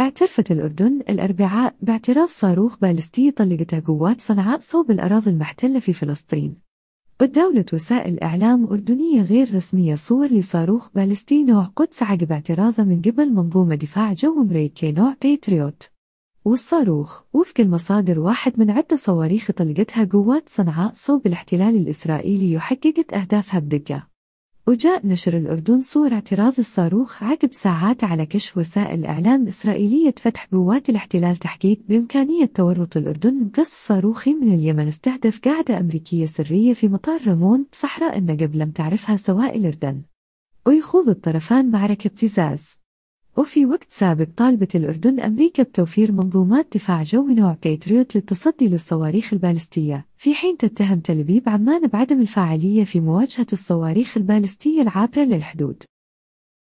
اعترفت الأردن الأربعاء باعتراض صاروخ بالستي طلقته قوات صنعاء صوب الأراضي المحتلة في فلسطين. الدولة وسائل إعلام أردنية غير رسمية صور لصاروخ بالستي نوع قدس عقب اعتراضه من قبل منظومة دفاع جو أمريكي نوع بيتريوت. والصاروخ وفق المصادر واحد من عدة صواريخ طلقتها قوات صنعاء صوب الاحتلال الإسرائيلي وحققت أهدافها بدقة. وجاء نشر الأردن صور اعتراض الصاروخ عقب ساعات على كشف وسائل إعلام إسرائيلية فتح قوات الاحتلال تحقيق بإمكانية تورط الأردن بقصف صاروخي من اليمن استهدف قاعدة أمريكية سرية في مطار رمون بصحراء النقب لم تعرفها سواء الأردن ويخوض الطرفان معركة ابتزاز وفي وقت سابق طالبت الأردن أمريكا بتوفير منظومات دفاع جوي نوع بيتريوت للتصدي للصواريخ البالستية في حين تتهم تلبيب عمان بعدم الفاعلية في مواجهة الصواريخ البالستية العابرة للحدود